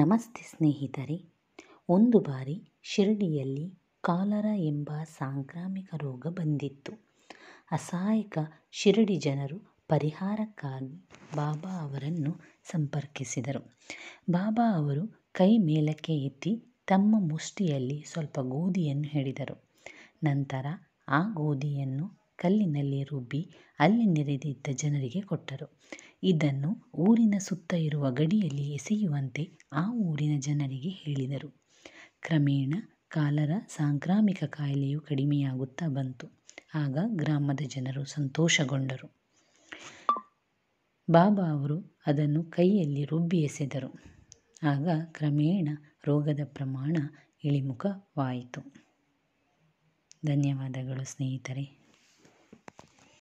ನಮಸ್ತೆ ಸ್ನೇಹಿತರೆ ಒಂದು ಬಾರಿ ಶಿರಡಿಯಲ್ಲಿ ಕಾಲರಾ ಎಂಬ ಸಾಂಕ್ರಾಮಿಕ ರೋಗ ಬಂದಿತ್ತು ಅಸಹಾಯಕ ಶಿರಡಿ ಜನರು ಪರಿಹಾರಕ್ಕಾಗಿ ಬಾಬಾ ಅವರನ್ನು ಸಂಪರ್ಕಿಸಿದರು ಬಾಬಾ ಅವರು ಕೈ ಮೇಲಕ್ಕೆ ಎತ್ತಿ ತಮ್ಮ ಮುಷ್ಟಿಯಲ್ಲಿ ಸ್ವಲ್ಪ ಗೋಧಿಯನ್ನು ಹಿಡಿದರು ನಂತರ ಆ ಗೋಧಿಯನ್ನು ಕಲ್ಲಿನಲ್ಲಿ ರುಬ್ಬಿ ಅಲ್ಲಿ ನೆರೆದಿದ್ದ ಜನರಿಗೆ ಕೊಟ್ಟರು ಇದನ್ನು ಊರಿನ ಸುತ್ತ ಇರುವ ಗಡಿಯಲ್ಲಿ ಎಸೆಯುವಂತೆ ಆ ಊರಿನ ಜನರಿಗೆ ಹೇಳಿದರು ಕ್ರಮೇಣ ಕಾಲರ ಸಾಂಕ್ರಾಮಿಕ ಕಾಯಿಲೆಯು ಕಡಿಮೆಯಾಗುತ್ತಾ ಬಂತು ಆಗ ಗ್ರಾಮದ ಜನರು ಸಂತೋಷಗೊಂಡರು ಬಾಬಾ ಅವರು ಅದನ್ನು ಕೈಯಲ್ಲಿ ರುಬ್ಬಿ ಎಸೆದರು ಆಗ ಕ್ರಮೇಣ ರೋಗದ ಪ್ರಮಾಣ ಇಳಿಮುಖವಾಯಿತು ಧನ್ಯವಾದಗಳು ಸ್ನೇಹಿತರೆ